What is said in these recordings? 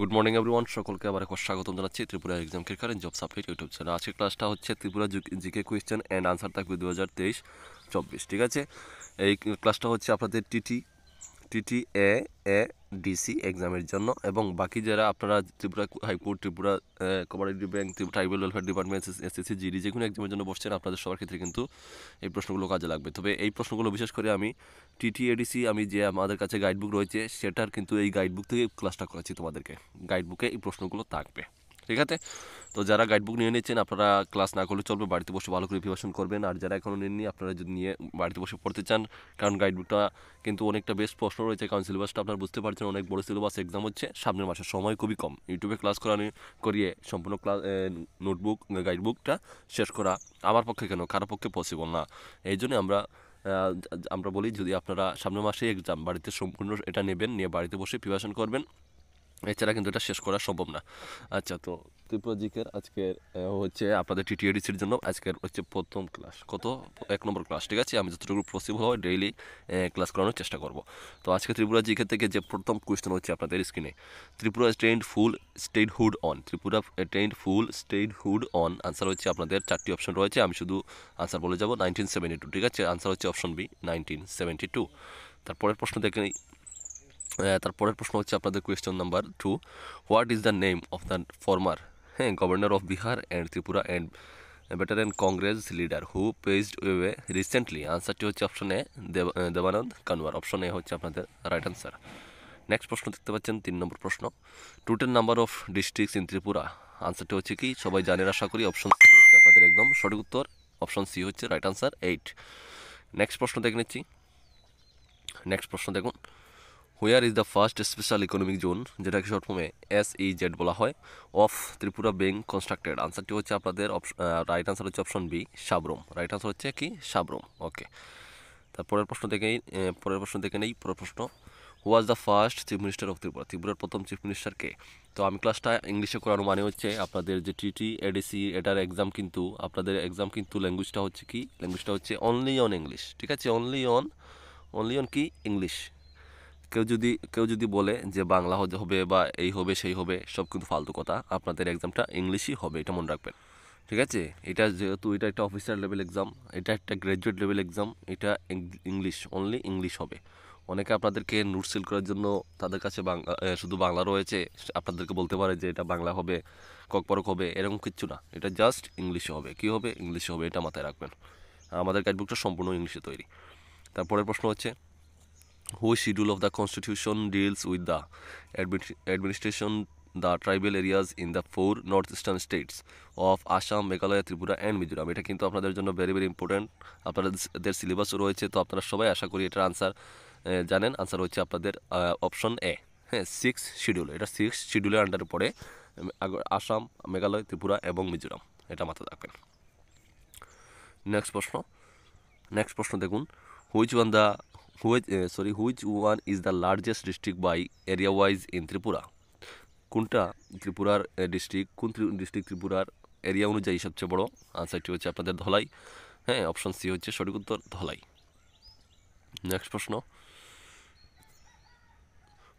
good morning everyone সকলকে আবার একবার স্বাগতম জানাচ্ছি ত্রিপুরা এক্সাম কারেন্ট জব সাপ্লিট ইউটিউব চ্যানেল আজকের ক্লাসটা হচ্ছে Tripura GK question and answer থাকবে দু হাজার তেইশ চব্বিশ ঠিক আছে এই ক্লাসটা হচ্ছে আপনাদের TT TT A A DC এক্সামের জন্য এবং বাকি যারা আপনারা Tripura high court Tripura cooperative bank tribal welfare department SSC GD যে কোনো এক্সামের জন্য বসছেন আপনাদের সবার ক্ষেত্রে কিন্তু এই প্রশ্নগুলো কাজে লাগবে তবে এই প্রশ্নগুলো বিশেষ করে আমি টিটিএডিসি আমি যে আমাদের কাছে গাইডবুক রয়েছে সেটার কিন্তু এই গাইডবুক থেকে ক্লাসটা করাচ্ছি তোমাদেরকে গাইডবুকে এই প্রশ্নগুলো থাকবে ঠিক আছে তো যারা গাইডবুক নিয়ে নিচ্ছেন আপনারা ক্লাস না করলে চলবে বাড়িতে বসে ভালো করে প্রিপারেশন করবেন আর যারা এখনও নেননি আপনারা যদি নিয়ে বাড়িতে বসে পড়তে চান কারণ গাইডবুকটা কিন্তু অনেকটা বেস্ট প্রশ্ন রয়েছে কারণ সিলেবাসটা আপনারা বুঝতে পারছেন অনেক বড় সিলেবাস এক্সাম হচ্ছে সামনের মাসে সময় খুবই কম ইউটিউবে ক্লাস করানো করিয়ে সম্পূর্ণ ক্লাস নোটবুক গাইডবুকটা শেষ করা আমার পক্ষে কেন কারো পক্ষে পসিবল না এই জন্য আমরা আমরা বলি যদি আপনারা সামনের মাসে এক্সাম বাড়িতে সম্পূর্ণ এটা নেবেন নিয়ে বাড়িতে বসে প্রিপারেশন করবেন এছাড়া কিন্তু এটা শেষ করা সম্ভব না আচ্ছা তো ত্রিপুরাজিকের আজকের হচ্ছে আপনাদের টিটিএডিসির জন্য আজকের হচ্ছে প্রথম ক্লাস কত এক নম্বর ক্লাস ঠিক আছে আমি যতটুকু পসিবল হয় ডেইলি ক্লাস করানোর চেষ্টা করব তো আজকে ত্রিপুরা জিকে থেকে যে প্রথম কোয়েশ্চেন হচ্ছে আপনাদের স্ক্রিনে Tripura attained full statehood on Tripura attained full statehood on answer হচ্ছে আপনাদের চারটি অপশন রয়েছে আমি শুধু আনসার বলে যাব নাইনটিন সেভেন্টি টু ঠিক আছে আনসার হচ্ছে option B nineteen seventy two তারপরের প্রশ্ন দেখে তারপরের প্রশ্ন হচ্ছে আপনাদের question number two what is the name of the former হ্যাঁ governor of Bihar and Tripura and and Congress leader who passed away recently আনসারটি হচ্ছে option A Devanand Kunwar option A হচ্ছে আপনাদের রাইট আনসার নেক্সট প্রশ্ন দেখতে পাচ্ছেন তিন নম্বর প্রশ্ন total number of districts in Tripura আনসারটি হচ্ছে কি সবাই জানেন আশা করি অপশন সি হচ্ছে আপনাদের একদম সঠিক উত্তর অপশন সি হচ্ছে রাইট আনসার এইট নেক্সট প্রশ্ন দেখে নিচ্ছি নেক্সট প্রশ্ন দেখুন where is the first special economic zone যেটাকে শর্ট ফর্মে এস ই জেড বলা হয় অফ ত্রিপুরা বেং কনস্ট্রাক্টেড আনসারটি হচ্ছে আপনাদের রাইট আনসার হচ্ছে option B Sabroom right answer হচ্ছে কি সাবরুম ওকে তারপরের প্রশ্ন থেকে পরের প্রশ্ন দেখে নেই পরের প্রশ্ন was the first chief minister of Tripura ত্রিপুরার প্রথম চিফ মিনিস্টারকে তো আমি ক্লাসটা ইংলিশে করানো মানে হচ্ছে আপনাদের যে টিটি এডিসি এটার এক্সাম কিন্তু আপনাদের এক্সাম কিন্তু ল্যাঙ্গুয়েজটা হচ্ছে কি ল্যাঙ্গুয়েজটা হচ্ছে অনলি অন ইংলিশ ঠিক আছে অনলি অন অনলি অন কি ইংলিশ কেউ যদি কেউ যদি বলে যে বাংলা হতে হবে বা এই হবে সেই হবে সব কিন্তু ফালতু কথা আপনাদের এক্সামটা ইংলিশই হবে এটা মনে রাখবেন ঠিক আছে এটা যেহেতু এটা একটা অফিসার লেভেল এক্সাম এটা একটা গ্র্যাজুয়েট লেভেল এক্সাম এটা ইংলিশ অনলি ইংলিশ হবে অনেকে আপনাদেরকে নোট সিল করার জন্য তাদের কাছে বাংলা শুধু বাংলা রয়েছে আপনাদেরকে বলতে পারে যে এটা বাংলা হবে ককপরক হবে এরকম কিচ্ছু না এটা জাস্ট ইংলিশে হবে কি হবে ইংলিশে হবে এটা মাথায় রাখবেন আমাদের গাইডবুকটা সম্পূর্ণ ইংলিশে তৈরি তারপরের প্রশ্ন হচ্ছে whose schedule of the constitution deals with the administ administration the tribal areas in the four northeastern states of Assam, Meghalaya, Tripura and Mizoram এটা কিন্তু আপনাদের জন্য ভেরি ভেরি ইম্পর্ট্যান্ট আপনাদের সিলেবাস রয়েছে তো আপনারা সবাই আশা করি এটার আনসার জানেন আনসার হচ্ছে আপনাদের অপশন হ্যাঁ, এ হ্যাঁ সিক্স শিডিউল এটা সিক্স শিডিউলের আন্ডারে পড়ে আসাম মেঘালয় ত্রিপুরা এবং মিজোরাম এটা মাথায় রাখবেন নেক্সট প্রশ্ন নেক্সট প্রশ্ন দেখুন which one the which sorry which one is the largest district by area wise in Tripura কোনটা ত্রিপুরার ডিস্ট্রিক্ট eh, কোন ডিস্ট্রিক্ট ত্রিপুরার এরিয়া অনুযায়ী সবচেয়ে বড় আনসারটি হচ্ছে আপনাদের ধলাই হ্যাঁ অপশন সি হচ্ছে সঠিক উত্তর ধলাই নেক্সট প্রশ্ন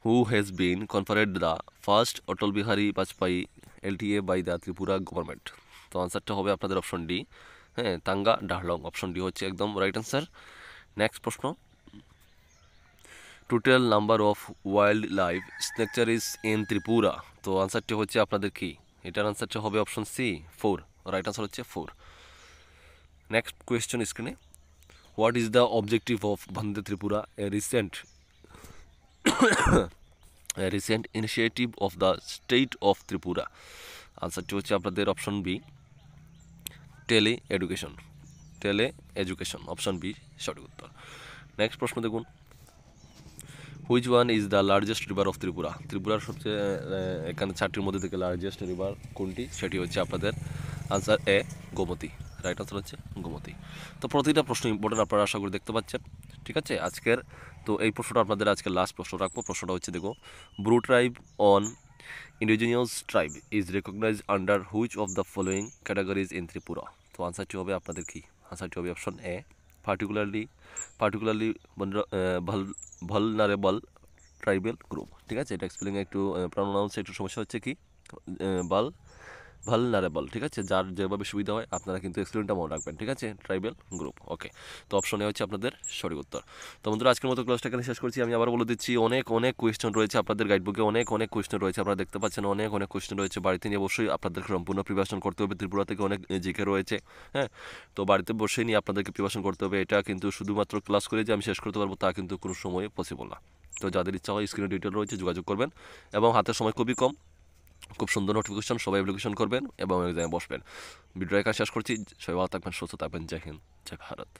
who has been conferred the first Atal Bihari Vajpayee LTA by the Tripura government তো আনসারটা হবে আপনাদের অপশন ডি হ্যাঁ তাঙ্গা ডাহলং অপশন ডি হচ্ছে একদম রাইট আনসার নেক্সট প্রশ্ন total number of wild life is in Tripura তো আনসারটি হচ্ছে আপনাদের কি এটার আনসারটা হবে option C four right answer হচ্ছে ফোর নেক্সট কোয়েশ্চেন স্ক্রিনে what is the objective of Vande Tripura a recent recent initiative of the state of Tripura আনসারটি হচ্ছে আপনাদের option B tele education tele education option B সঠিক উত্তর নেক্সট প্রশ্ন দেখুন which one is the largest river of Tripura ত্রিপুরার সবচেয়ে এখানে চারটির মধ্যে থেকে লার্জেস্ট রিভার কোনটি সেটি হচ্ছে আপনাদের answer A Gomati right answer হচ্ছে গোমতী তো প্রতিটা প্রশ্ন ইম্পর্টেন্ট আপনারা আশা করি দেখতে পাচ্ছেন ঠিক আছে আজকের তো এই প্রশ্নটা আপনাদের আজকে লাস্ট প্রশ্ন রাখবো প্রশ্নটা হচ্ছে দেখো Bru tribe an indigenous tribe is recognise under which of the following categories in Tripura তো আনসারটি হবে আপনাদের কি আনসারটি হবে option A particularly particularly vulnerable tribal group ঠিক আছে এটা স্পেলিং একটু প্রনাউন্সে একটু সমস্যা হচ্ছে কি বাল ভালনারেবল ঠিক আছে যার যেভাবে সুবিধা হয় আপনারা কিন্তু এক্সপ্লেনটা মনে রাখবেন ঠিক আছে ট্রাইবেল গ্রুপ ওকে তো অপশনে হচ্ছে আপনাদের সঠিক উত্তর তো বন্ধুরা আজকের মতো ক্লাসটা এখানে শেষ করছি আমি আবার বলে দিচ্ছি অনেক অনেক কোয়েশ্চেন রয়েছে আপনাদের গাইডবুকে অনেক অনেক কোয়েশ্চেন রয়েছে আপনারা দেখতে পাচ্ছেন অনেক অনেক কোয়েশ্চেন রয়েছে বাড়িতে নিয়ে অবশ্যই আপনাদের সম্পূর্ণ প্রিপারেশন করতে হবে ত্রিপুরা থেকে অনেক জিকে রয়েছে হ্যাঁ তো বাড়িতে বসে নিয়ে আপনাদেরকে প্রিপারেশন করতে হবে এটা কিন্তু শুধুমাত্র ক্লাস করে যে আমি শেষ করতে পারবো তা কিন্তু কোনো সময় পসিবল না তো যাদের ইচ্ছা হয় স্ক্রিনে ডিটেল রয়েছে যোগাযোগ করবেন এবং হাতের সময় খুবই কম খুব সুন্দর নোটিফিকেশন সবাই অ্যাপ্লিকেশন করবেন এবং এক জায়গায় বসবেন ভিডিও শেষ করছি সবাই ভালো থাকবেন সুস্থ থাকবেন জয় হিন্দ জয় ভারত